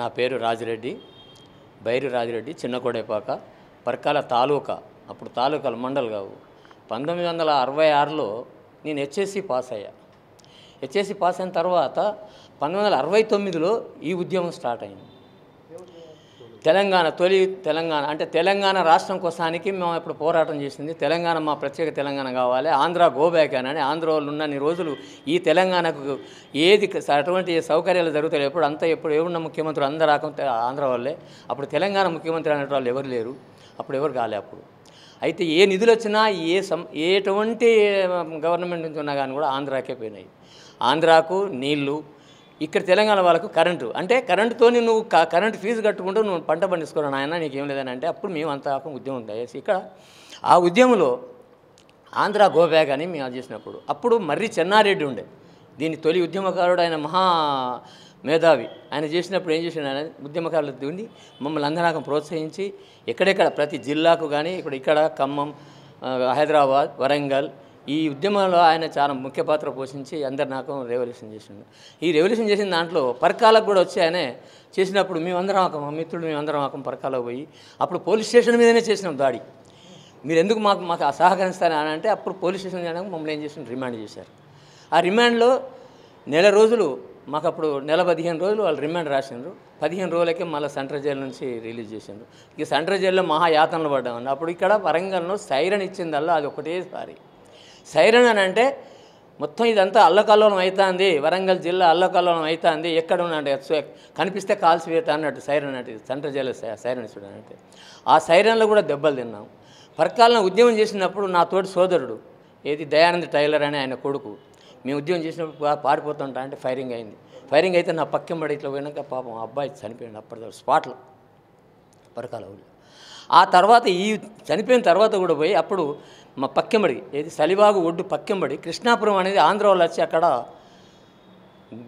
నా పేరు రాజిరెడ్డి బైరు రాజిరెడ్డి చిన్నకోడేపాక పర్కాల తాలూకా అప్పుడు తాలూకాలు మండల్ కావు పంతొమ్మిది వందల అరవై ఆరులో నేను హెచ్ఎస్సి పాస్ అయ్యా హెచ్ఎస్సి పాస్ అయిన తర్వాత పంతొమ్మిది వందల అరవై తొమ్మిదిలో ఈ ఉద్యమం స్టార్ట్ అయింది తెలంగాణ తొలి తెలంగాణ అంటే తెలంగాణ రాష్ట్రం కోసానికి మేము ఇప్పుడు పోరాటం చేసింది తెలంగాణ మా ప్రత్యేక తెలంగాణ కావాలి ఆంధ్ర గోబ్యాక్ అని ఆంధ్ర వాళ్ళు ఉన్నన్ని రోజులు ఈ తెలంగాణకు ఏది అటువంటి సౌకర్యాలు జరుగుతాయి ఎప్పుడు అంతా ఎప్పుడు ఏమున్న ముఖ్యమంత్రులు అందరూ ఆంధ్ర వాళ్ళే అప్పుడు తెలంగాణ ముఖ్యమంత్రి అనే వాళ్ళు ఎవరు లేరు అప్పుడు ఎవరు కాలే అప్పుడు అయితే ఏ నిధులు వచ్చినా ఏ సం ఎటువంటి గవర్నమెంట్ నుంచి ఉన్నా కానీ కూడా ఆంధ్రాకే పోయినాయి ఆంధ్రాకు నీళ్లు ఇక్కడ తెలంగాణ వాళ్ళకు కరెంటు అంటే కరెంటుతో నువ్వు కరెంటు ఫీజు కట్టుకుంటూ నువ్వు పంట ఆయన నాయన నీకేం లేదని అంటే అప్పుడు మేము అంత ఉద్యమం దయచేసి ఇక్కడ ఆ ఉద్యమంలో ఆంధ్ర గోబ్యాగ్ అని మేము అది చేసినప్పుడు అప్పుడు మర్రి చెన్నారెడ్డి ఉండే దీని తొలి ఉద్యమకారుడు ఆయన మహా మేధావి ఆయన చేసినప్పుడు ఏం చేసిన ఉద్యమకారులు ఉండి మమ్మల్ని అందనాకం ప్రోత్సహించి ఎక్కడెక్కడ ప్రతి జిల్లాకు కానీ ఇక్కడ ఇక్కడ ఖమ్మం హైదరాబాద్ వరంగల్ ఈ ఉద్యమంలో ఆయన చాలా ముఖ్య పాత్ర పోషించి అందరి నాకు రెవల్యూషన్ చేసిండు ఈ రెవల్యూషన్ చేసిన దాంట్లో పరకాలకు కూడా వచ్చి ఆయన చేసినప్పుడు మేమందరం ఒక మా మిత్రుడు మేమందరం ఒక పరకాలకు పోయి అప్పుడు పోలీస్ స్టేషన్ మీదనే చేసినాం దాడి మీరు ఎందుకు మాకు మాకు సహకరిస్తారని అంటే అప్పుడు పోలీస్ స్టేషన్ చేయడానికి మమ్మల్ని ఏం చేసిన రిమాండ్ చేశారు ఆ రిమాండ్లో నెల రోజులు మాకు అప్పుడు నెల పదిహేను రోజులు వాళ్ళు రిమాండ్ రాసిండ్రు పదిహేను రోజులకే మళ్ళీ సెంట్రల్ జైలు నుంచి రిలీజ్ చేసిండ్రు ఇక సెంట్రల్ జైల్లో మహాయాతనలు పడ్డామండి అప్పుడు ఇక్కడ వరంగల్లో సైరన్ ఇచ్చిందల్లా అది ఒకటేసారి సైరన్ అని అంటే మొత్తం ఇదంతా అల్లకల్లోలం అవుతుంది వరంగల్ జిల్లా అల్లకల్లోలం అవుతుంది ఎక్కడ ఉన్నాడు కనిపిస్తే కాల్సి వేట అన్నట్టు సైరన్ అంటే సెంట్రల్ జైలు సైరన్ ఇస్తాడు అంటే ఆ సైరన్లో కూడా దెబ్బలు తిన్నాం పరకాలను ఉద్యమం చేసినప్పుడు నా తోటి సోదరుడు ఏది దయానంద్ టైలర్ అని ఆయన కొడుకు మేము ఉద్యమం చేసినప్పుడు పారిపోతుంటా అంటే ఫైరింగ్ అయింది ఫైరింగ్ అయితే నా పక్కింబడి ఇట్లా పోయినాక పాపం అబ్బాయి చనిపోయింది అప్పటిదో స్పాట్లో పరకాల ఊళ్ళో ఆ తర్వాత ఈ చనిపోయిన తర్వాత కూడా పోయి అప్పుడు మా పక్కెంబడి ఏది సలిబాగు ఒడ్డు పక్కెంబడి కృష్ణాపురం అనేది ఆంధ్ర వాళ్ళు వచ్చి అక్కడ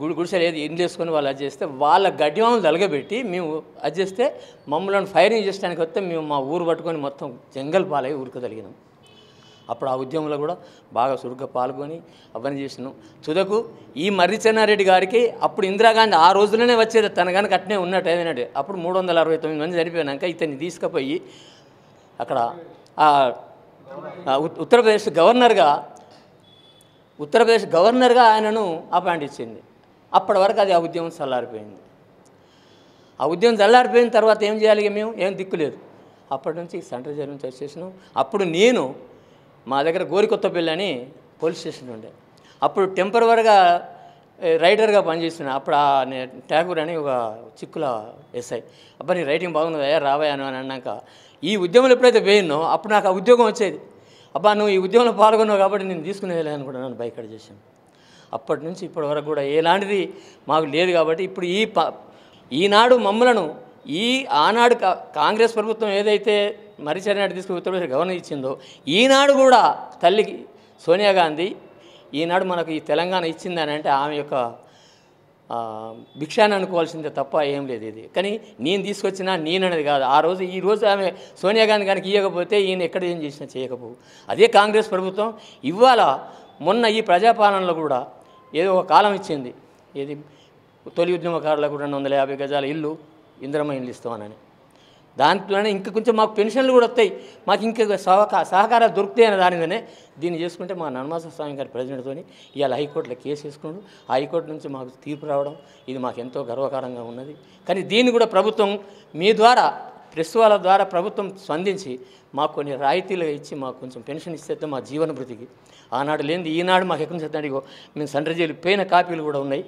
గుడి గుడిసెలు ఏది ఇండ్లు వాళ్ళు అది చేస్తే వాళ్ళ గడ్డివాములు తలగబెట్టి మేము అది చేస్తే మమ్మల్ని ఫైరింగ్ చేసడానికి వస్తే మేము మా ఊరు పట్టుకొని మొత్తం జంగల్ పాలై ఊరికి అప్పుడు ఆ ఉద్యమంలో కూడా బాగా చురుగ్గా పాల్గొని అవన్నీ చేసినాం తుదకు ఈ మర్రిచెన్నారెడ్డి గారికి అప్పుడు ఇందిరాగాంధీ ఆ రోజులోనే వచ్చేది తన కనుక అట్నే ఉన్నట్టు ఏదైనా అప్పుడు మూడు వందల అరవై తొమ్మిది మంది చనిపోయినాక ఇతన్ని తీసుకుపోయి అక్కడ ఉత్తరప్రదేశ్ గవర్నర్గా ఉత్తరప్రదేశ్ గవర్నర్గా ఆయనను అపాయింట్ ఇచ్చింది అప్పటి వరకు అది ఆ ఉద్యమం చల్లారిపోయింది ఆ ఉద్యమం చల్లారిపోయిన తర్వాత ఏం చేయాలి మేము ఏం దిక్కులేదు అప్పటి నుంచి సెంట్రల్ జైలు నుంచి వచ్చేసినాం అప్పుడు నేను మా దగ్గర గోరికొత్తపల్లి అని పోలీస్ స్టేషన్ ఉండే అప్పుడు టెంపరీగా రైటర్గా పనిచేస్తున్నా అప్పుడు ఆ ట్యాగూర్ అని ఒక చిక్కుల ఎస్ఐ అబ్బా నీ రైటింగ్ అయ్యా రావయాను అని అన్నాక ఈ ఉద్యమంలో ఎప్పుడైతే పోయినో అప్పుడు నాకు ఆ ఉద్యోగం వచ్చేది అబ్బా నువ్వు ఈ ఉద్యమంలో పాల్గొన్నావు కాబట్టి నేను తీసుకునేది కూడా నన్ను బైకట్ చేశాను అప్పటి నుంచి ఇప్పటి వరకు కూడా ఎలాంటిది మాకు లేదు కాబట్టి ఇప్పుడు ఈ ప ఈనాడు మమ్మలను ఈ ఆనాడు కాంగ్రెస్ ప్రభుత్వం ఏదైతే మరిచర్నాడు తీసుకుని ఉత్తరప్రదేశ్ గవర్నర్ ఇచ్చిందో ఈనాడు కూడా తల్లికి సోనియా గాంధీ ఈనాడు మనకు ఈ తెలంగాణ ఇచ్చిందని అంటే ఆమె యొక్క భిక్షాన్ని అనుకోవాల్సిందే తప్ప ఏం లేదు ఇది కానీ నేను తీసుకొచ్చినా నేననేది కాదు ఆ రోజు ఈ రోజు ఆమె సోనియా గాంధీ కనుక ఇవ్వకపోతే ఈయన ఎక్కడ ఏం చేసినా చేయకపోవు అదే కాంగ్రెస్ ప్రభుత్వం ఇవాళ మొన్న ఈ ప్రజాపాలనలో కూడా ఏదో ఒక కాలం ఇచ్చింది ఏది తొలి ఉద్యమకారులకు రెండు వందల యాభై గజాల ఇల్లు ఇందిరమ్మ ఇస్తామని దాంట్లోనే ఇంకా కొంచెం మాకు పెన్షన్లు కూడా వస్తాయి మాకు ఇంకా సహకార సహకారాలు దొరుకుతాయి అనే దాని మీదనే దీన్ని చేసుకుంటే మా నన్మాస స్వామి గారి ప్రెసిడెంట్తో ఇవాళ హైకోర్టులో కేసు వేసుకున్నాడు హైకోర్టు నుంచి మాకు తీర్పు రావడం ఇది మాకు ఎంతో గర్వకారంగా ఉన్నది కానీ దీన్ని కూడా ప్రభుత్వం మీ ద్వారా ప్రెస్ వాళ్ళ ద్వారా ప్రభుత్వం స్పందించి మాకు కొన్ని రాయితీలు ఇచ్చి మాకు కొంచెం పెన్షన్ ఇస్తే మా జీవన భృతికి ఆనాడు లేనిది ఈనాడు మాకు ఎక్కడి నుంచి మేము సండ్రజీలు పోయిన కాపీలు కూడా ఉన్నాయి